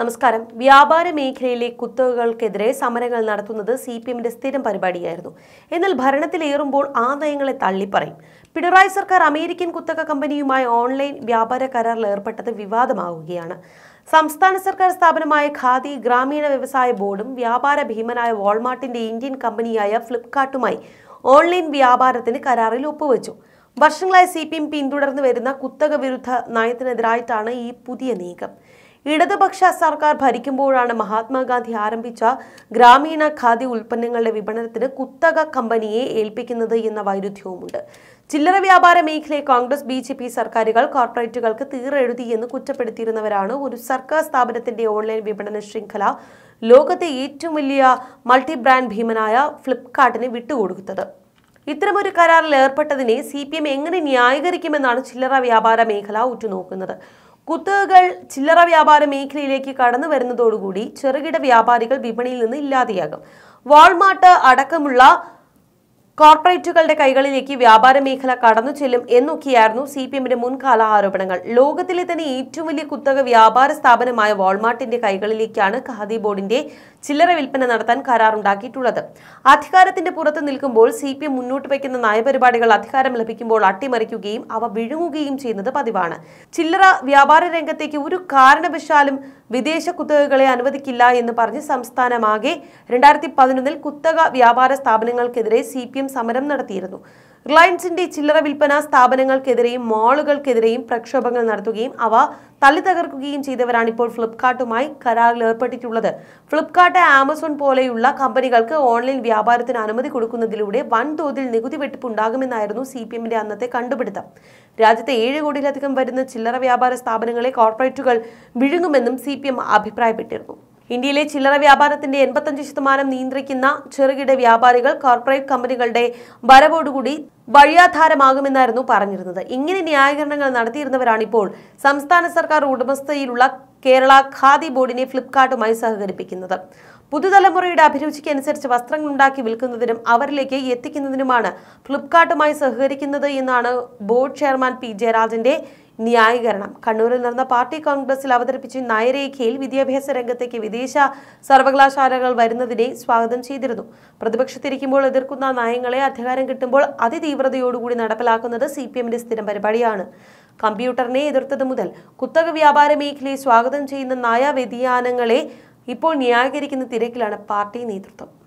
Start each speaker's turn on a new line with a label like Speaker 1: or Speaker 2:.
Speaker 1: നമസ്കാരം വ്യാപാര മേഖലയിലെ കുത്തകകൾക്കെതിരെ സമരങ്ങൾ നടത്തുന്നത് സി പി എമ്മിന്റെ സ്ഥിരം പരിപാടിയായിരുന്നു എന്നാൽ ഭരണത്തിലേറുമ്പോൾ ആ നയങ്ങളെ തള്ളിപ്പറയും പിണറായി സർക്കാർ അമേരിക്കൻ കുത്തക കമ്പനിയുമായി ഓൺലൈൻ വ്യാപാര കരാറിൽ ഏർപ്പെട്ടത് വിവാദമാവുകയാണ് സംസ്ഥാന സർക്കാർ സ്ഥാപനമായ ഖാദി ഗ്രാമീണ വ്യവസായ ബോർഡും വ്യാപാര ഭീമനായ വാൾമാർട്ടിന്റെ ഇന്ത്യൻ കമ്പനിയായ ഫ്ലിപ്കാർട്ടുമായി ഓൺലൈൻ വ്യാപാരത്തിന് കരാറിൽ ഒപ്പുവെച്ചു വർഷങ്ങളായി സി പി എം പിന്തുടർന്നു വരുന്ന കുത്തക വിരുദ്ധ നയത്തിനെതിരായിട്ടാണ് ഈ പുതിയ നീക്കം ഇടതുപക്ഷ സർക്കാർ ഭരിക്കുമ്പോഴാണ് മഹാത്മാഗാന്ധി ആരംഭിച്ച ഗ്രാമീണ ഖാദി ഉൽപ്പന്നങ്ങളുടെ വിപണനത്തിന് കുത്തക കമ്പനിയെ ഏൽപ്പിക്കുന്നത് എന്ന വൈരുദ്ധ്യവുമുണ്ട് ചില്ലറ വ്യാപാര മേഖലയെ കോൺഗ്രസ് ബി ജെ പി സർക്കാരുകൾ കോർപ്പറേറ്റുകൾക്ക് തീറെഴുതി എന്ന് കുറ്റപ്പെടുത്തിയിരുന്നവരാണ് ഒരു സർക്കാർ സ്ഥാപനത്തിന്റെ ഓൺലൈൻ വിപണന ശൃംഖല ലോകത്തെ ഏറ്റവും വലിയ മൾട്ടി ബ്രാൻഡ് ഭീമനായ ഫ്ലിപ്കാർട്ടിന് വിട്ടുകൊടുത്തത് ഇത്തരമൊരു കരാറിൽ ഏർപ്പെട്ടതിനെ സി പി എം എങ്ങനെ ന്യായീകരിക്കുമെന്നാണ് ചില്ലറ വ്യാപാര മേഖല ഉറ്റുനോക്കുന്നത് കുത്തകകൾ ചില്ലറ വ്യാപാര മേഖലയിലേക്ക് കടന്നു വരുന്നതോടുകൂടി ചെറുകിട വ്യാപാരികൾ വിപണിയിൽ നിന്ന് ഇല്ലാതെയാകും വാൾമാർട്ട് അടക്കമുള്ള കോർപ്പറേറ്റുകളുടെ കൈകളിലേക്ക് വ്യാപാര മേഖല കടന്നു ചെല്ലും എന്നൊക്കെയായിരുന്നു സി പി എമ്മിന്റെ മുൻകാല ആരോപണങ്ങൾ ലോകത്തിലെ തന്നെ ഏറ്റവും വലിയ കുത്തക വ്യാപാര സ്ഥാപനമായ വാൾമാർട്ടിന്റെ കൈകളിലേക്കാണ് ഖാദി ബോർഡിന്റെ ചില്ലറ വിൽപ്പന നടത്താൻ കരാറുണ്ടാക്കിയിട്ടുള്ളത് അധികാരത്തിന്റെ പുറത്ത് നിൽക്കുമ്പോൾ സി പി എം മുന്നോട്ട് വയ്ക്കുന്ന നയപരിപാടികൾ അധികാരം ലഭിക്കുമ്പോൾ അട്ടിമറിക്കുകയും അവ വിഴുങ്ങുകയും ചെയ്യുന്നത് പതിവാണ് ചില്ലറ വ്യാപാര രംഗത്തേക്ക് ഒരു കാരണവശാലും വിദേശ കുത്തകകളെ അനുവദിക്കില്ല എന്ന് പറഞ്ഞ് സംസ്ഥാനമാകെ രണ്ടായിരത്തി പതിനൊന്നിൽ കുത്തക വ്യാപാര സ്ഥാപനങ്ങൾക്കെതിരെ സി സമരം നടത്തിയിരുന്നു റിലയൻസിന്റെ ചില്ലറ വിൽപ്പന സ്ഥാപനങ്ങൾക്കെതിരെയും മാളുകൾക്കെതിരെയും പ്രക്ഷോഭങ്ങൾ നടത്തുകയും അവ തള്ളിത്തകർക്കുകയും ചെയ്തവരാണ് ഇപ്പോൾ ഫ്ലിപ്കാർട്ടുമായി കരാറിൽ ഏർപ്പെട്ടിട്ടുള്ളത് ഫ്ലിപ്കാർട്ട് ആമസോൺ പോലെയുള്ള കമ്പനികൾക്ക് ഓൺലൈൻ വ്യാപാരത്തിന് അനുമതി കൊടുക്കുന്നതിലൂടെ വൻതോതിൽ നികുതി വെട്ടിപ്പ് ഉണ്ടാകുമെന്നായിരുന്നു സി പി എമ്മിന്റെ അന്നത്തെ കണ്ടുപിടുത്തം രാജ്യത്തെ ഏഴ് കോടിയിലധികം വരുന്ന ചില്ലറ വ്യാപാര സ്ഥാപനങ്ങളെ കോർപ്പറേറ്റുകൾ വിഴുങ്ങുമെന്നും സി അഭിപ്രായപ്പെട്ടിരുന്നു ഇന്ത്യയിലെ ചില്ലറ വ്യാപാരത്തിന്റെ എൺപത്തഞ്ച് ശതമാനം നിയന്ത്രിക്കുന്ന ചെറുകിട വ്യാപാരികൾ കോർപ്പറേറ്റ് കമ്പനികളുടെ വരവോടുകൂടി വഴിയാധാരമാകുമെന്നായിരുന്നു പറഞ്ഞിരുന്നത് ഇങ്ങനെ ന്യായീകരണങ്ങൾ നടത്തിയിരുന്നവരാണ് ഇപ്പോൾ സംസ്ഥാന സർക്കാർ ഉടമസ്ഥയിലുള്ള കേരള ഖാദി ബോർഡിനെ ഫ്ലിപ്കാർട്ടുമായി സഹകരിപ്പിക്കുന്നത് പുതുതലമുറയുടെ അഭിരുചിക്കനുസരിച്ച് വസ്ത്രങ്ങൾ ഉണ്ടാക്കി വിൽക്കുന്നതിനും അവരിലേക്ക് എത്തിക്കുന്നതിനുമാണ് ഫ്ലിപ്കാർട്ടുമായി സഹകരിക്കുന്നത് എന്നാണ് ബോർഡ് ചെയർമാൻ പി ജയരാജന്റെ ന്യായീകരണം കണ്ണൂരിൽ നടന്ന പാർട്ടി കോൺഗ്രസിൽ അവതരിപ്പിച്ച നയരേഖയിൽ വിദ്യാഭ്യാസ രംഗത്തേക്ക് വിദേശ സർവകലാശാലകൾ വരുന്നതിനെ സ്വാഗതം ചെയ്തിരുന്നു പ്രതിപക്ഷത്തിരിക്കുമ്പോൾ എതിർക്കുന്ന നയങ്ങളെ അധികാരം കിട്ടുമ്പോൾ അതിതീവ്രതയോടുകൂടി നടപ്പിലാക്കുന്നത് സി പി എമ്മിന്റെ സ്ഥിരം പരിപാടിയാണ് കമ്പ്യൂട്ടറിനെ എതിർത്തത് മുതൽ കുത്തക വ്യാപാര മേഖലയെ സ്വാഗതം ചെയ്യുന്ന നയ വ്യതിയാനങ്ങളെ ഇപ്പോൾ ന്യായീകരിക്കുന്ന തിരക്കിലാണ് പാർട്ടി നേതൃത്വം